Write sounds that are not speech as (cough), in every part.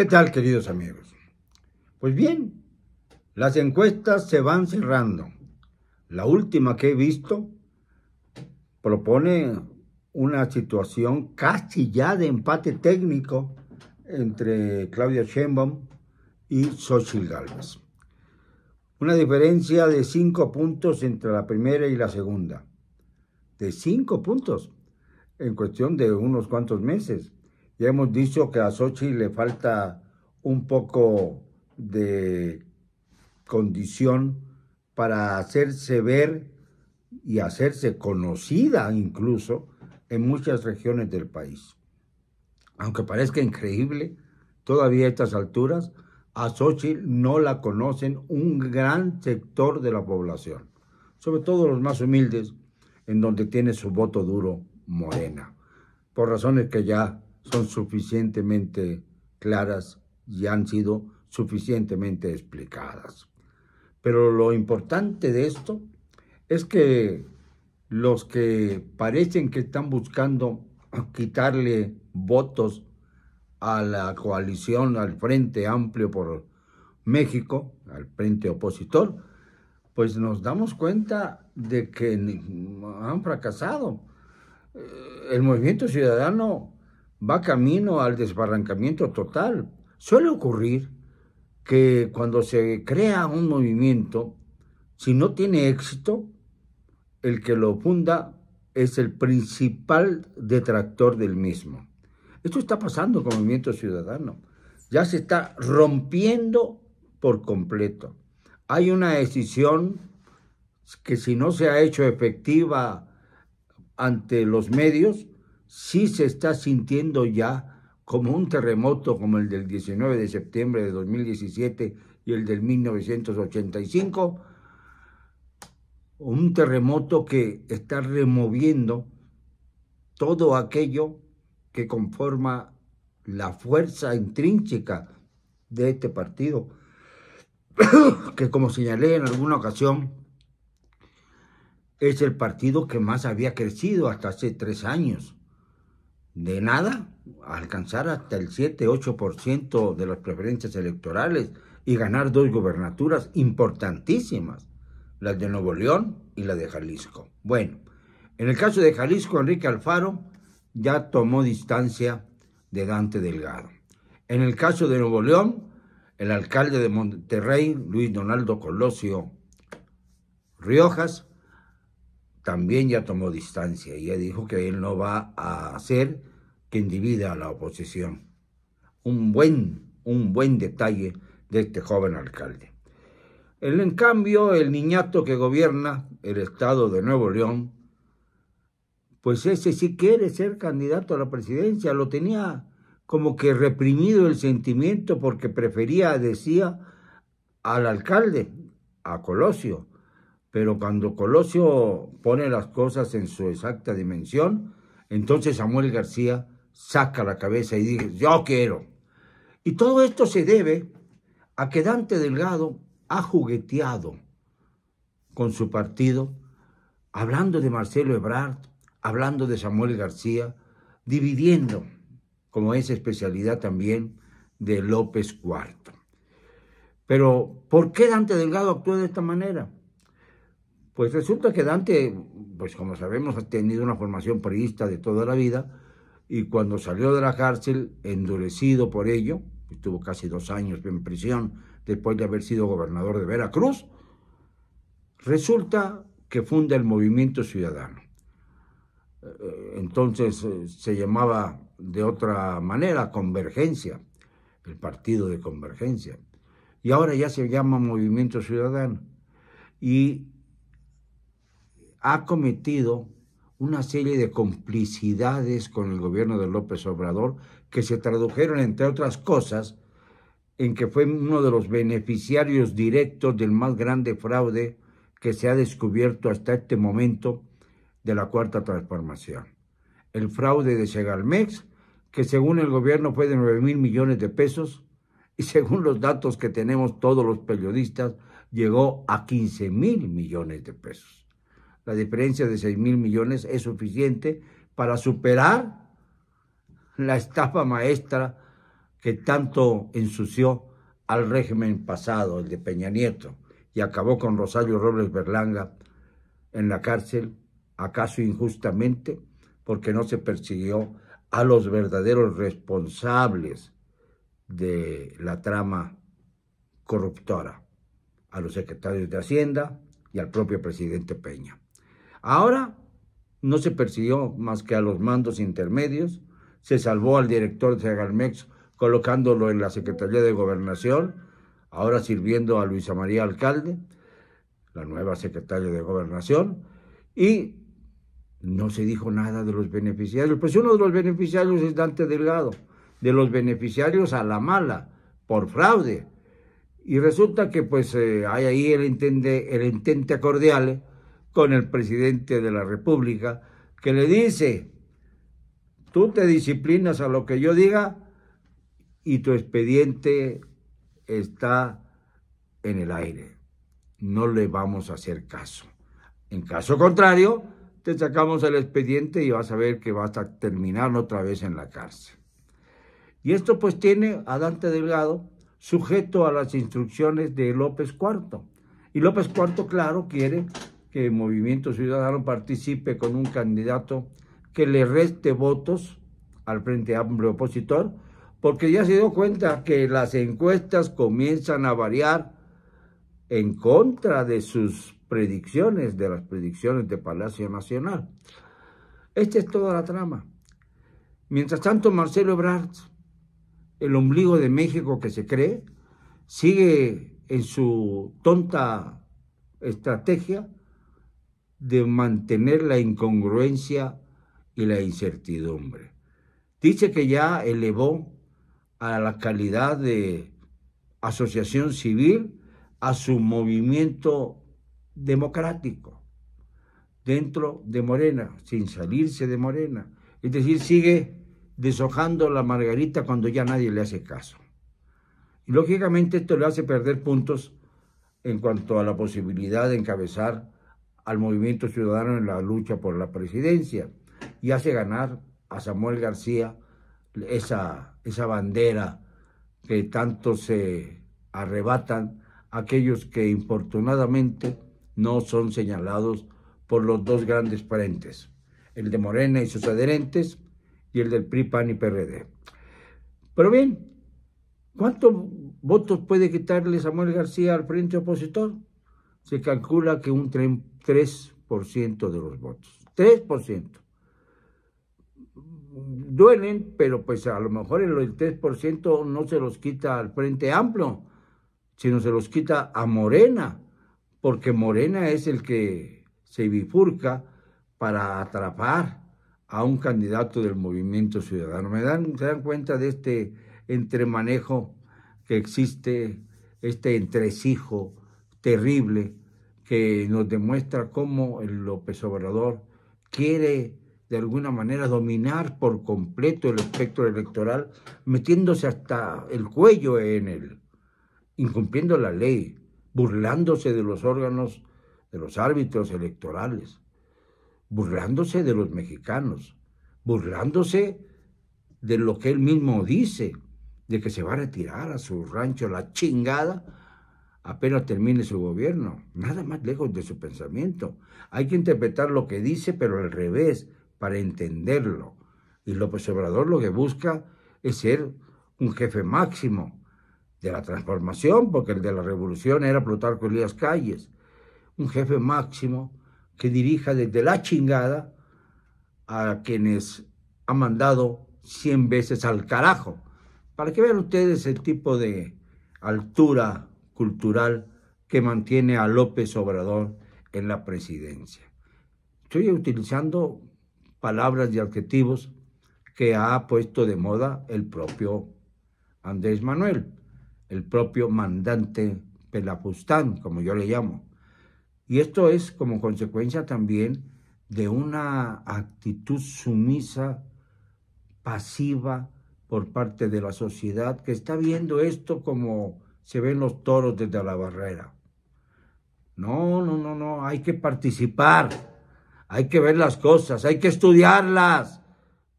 ¿Qué tal, queridos amigos? Pues bien, las encuestas se van cerrando. La última que he visto propone una situación casi ya de empate técnico entre Claudia Sheinbaum y Xochitl Galvez. Una diferencia de cinco puntos entre la primera y la segunda. De cinco puntos en cuestión de unos cuantos meses. Ya hemos dicho que a Sochi le falta un poco de condición para hacerse ver y hacerse conocida incluso en muchas regiones del país. Aunque parezca increíble, todavía a estas alturas a Xochitl no la conocen un gran sector de la población, sobre todo los más humildes, en donde tiene su voto duro Morena, por razones que ya son suficientemente claras y han sido suficientemente explicadas. Pero lo importante de esto es que los que parecen que están buscando (clears throat) quitarle votos a la coalición, al Frente Amplio por México, al Frente Opositor, pues nos damos cuenta de que han fracasado. Eh, el movimiento ciudadano va camino al desbarrancamiento total. Suele ocurrir que cuando se crea un movimiento, si no tiene éxito, el que lo funda es el principal detractor del mismo. Esto está pasando con el movimiento ciudadano. Ya se está rompiendo por completo. Hay una decisión que si no se ha hecho efectiva ante los medios, si se está sintiendo ya como un terremoto como el del 19 de septiembre de 2017 y el del 1985, un terremoto que está removiendo todo aquello que conforma la fuerza intrínseca de este partido, (coughs) que como señalé en alguna ocasión, es el partido que más había crecido hasta hace tres años de nada alcanzar hasta el 7-8% de las preferencias electorales y ganar dos gubernaturas importantísimas, las de Nuevo León y la de Jalisco. Bueno, en el caso de Jalisco, Enrique Alfaro ya tomó distancia de Dante Delgado. En el caso de Nuevo León, el alcalde de Monterrey, Luis Donaldo Colosio Riojas, también ya tomó distancia y ya dijo que él no va a hacer que divida a la oposición. Un buen, un buen detalle de este joven alcalde. en cambio, el niñato que gobierna el estado de Nuevo León, pues ese sí quiere ser candidato a la presidencia, lo tenía como que reprimido el sentimiento porque prefería, decía, al alcalde, a Colosio. Pero cuando Colosio pone las cosas en su exacta dimensión, entonces Samuel García saca la cabeza y dice, yo quiero. Y todo esto se debe a que Dante Delgado ha jugueteado con su partido, hablando de Marcelo Ebrard, hablando de Samuel García, dividiendo, como es especialidad también de López Cuarto. Pero, ¿por qué Dante Delgado actúa de esta manera? Pues resulta que Dante, pues como sabemos, ha tenido una formación priista de toda la vida y cuando salió de la cárcel, endurecido por ello, estuvo casi dos años en prisión después de haber sido gobernador de Veracruz, resulta que funda el movimiento ciudadano. Eh, entonces eh, se llamaba de otra manera Convergencia, el partido de Convergencia. Y ahora ya se llama Movimiento Ciudadano. Y ha cometido una serie de complicidades con el gobierno de López Obrador que se tradujeron, entre otras cosas, en que fue uno de los beneficiarios directos del más grande fraude que se ha descubierto hasta este momento de la Cuarta Transformación. El fraude de Segalmex, que según el gobierno fue de 9 mil millones de pesos, y según los datos que tenemos todos los periodistas, llegó a 15 mil millones de pesos la diferencia de 6 mil millones es suficiente para superar la estafa maestra que tanto ensució al régimen pasado, el de Peña Nieto, y acabó con Rosario Robles Berlanga en la cárcel, acaso injustamente, porque no se persiguió a los verdaderos responsables de la trama corruptora, a los secretarios de Hacienda y al propio presidente Peña. Ahora no se persiguió más que a los mandos intermedios, se salvó al director de Segalmex colocándolo en la Secretaría de Gobernación, ahora sirviendo a Luisa María Alcalde, la nueva secretaria de Gobernación, y no se dijo nada de los beneficiarios. Pues uno de los beneficiarios es Dante Delgado, de los beneficiarios a la mala, por fraude. Y resulta que pues eh, hay ahí el intento el con el presidente de la República, que le dice, tú te disciplinas a lo que yo diga y tu expediente está en el aire. No le vamos a hacer caso. En caso contrario, te sacamos el expediente y vas a ver que vas a terminar otra vez en la cárcel. Y esto pues tiene a Dante Delgado sujeto a las instrucciones de López IV. Y López IV, claro, quiere que el Movimiento Ciudadano participe con un candidato que le reste votos al Frente Amplio Opositor, porque ya se dio cuenta que las encuestas comienzan a variar en contra de sus predicciones, de las predicciones de Palacio Nacional. Esta es toda la trama. Mientras tanto, Marcelo Ebrard, el ombligo de México que se cree, sigue en su tonta estrategia de mantener la incongruencia y la incertidumbre. Dice que ya elevó a la calidad de asociación civil a su movimiento democrático dentro de Morena, sin salirse de Morena. Es decir, sigue deshojando la margarita cuando ya nadie le hace caso. Y lógicamente esto le hace perder puntos en cuanto a la posibilidad de encabezar al movimiento ciudadano en la lucha por la presidencia y hace ganar a Samuel García esa, esa bandera que tanto se arrebatan aquellos que infortunadamente no son señalados por los dos grandes parentes, el de Morena y sus adherentes y el del PRI, PAN y PRD. Pero bien, ¿cuántos votos puede quitarle Samuel García al frente opositor? Se calcula que un 3% de los votos. 3%. Duelen, pero pues a lo mejor el 3% no se los quita al Frente Amplio, sino se los quita a Morena, porque Morena es el que se bifurca para atrapar a un candidato del movimiento ciudadano. ¿Me dan, ¿Se dan cuenta de este entremanejo que existe, este entresijo terrible que nos demuestra cómo el López Obrador quiere de alguna manera dominar por completo el espectro electoral, metiéndose hasta el cuello en él, incumpliendo la ley, burlándose de los órganos, de los árbitros electorales, burlándose de los mexicanos, burlándose de lo que él mismo dice, de que se va a retirar a su rancho la chingada apenas termine su gobierno. Nada más lejos de su pensamiento. Hay que interpretar lo que dice, pero al revés, para entenderlo. Y López Obrador lo que busca es ser un jefe máximo de la transformación, porque el de la revolución era Plutarco Elías Calles. Un jefe máximo que dirija desde la chingada a quienes ha mandado 100 veces al carajo. Para que vean ustedes el tipo de altura cultural que mantiene a López Obrador en la presidencia. Estoy utilizando palabras y adjetivos que ha puesto de moda el propio Andrés Manuel, el propio mandante Pelapustán, como yo le llamo. Y esto es como consecuencia también de una actitud sumisa, pasiva por parte de la sociedad que está viendo esto como se ven los toros desde la barrera. No, no, no, no, hay que participar, hay que ver las cosas, hay que estudiarlas,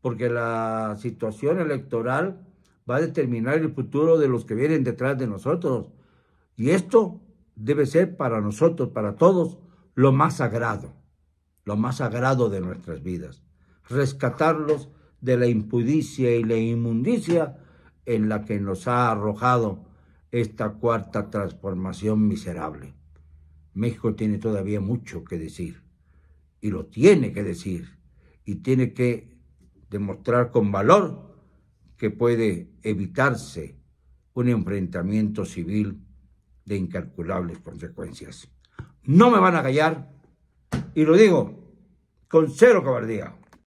porque la situación electoral va a determinar el futuro de los que vienen detrás de nosotros. Y esto debe ser para nosotros, para todos, lo más sagrado, lo más sagrado de nuestras vidas. Rescatarlos de la impudicia y la inmundicia en la que nos ha arrojado esta cuarta transformación miserable. México tiene todavía mucho que decir y lo tiene que decir y tiene que demostrar con valor que puede evitarse un enfrentamiento civil de incalculables consecuencias. No me van a callar y lo digo con cero cobardía.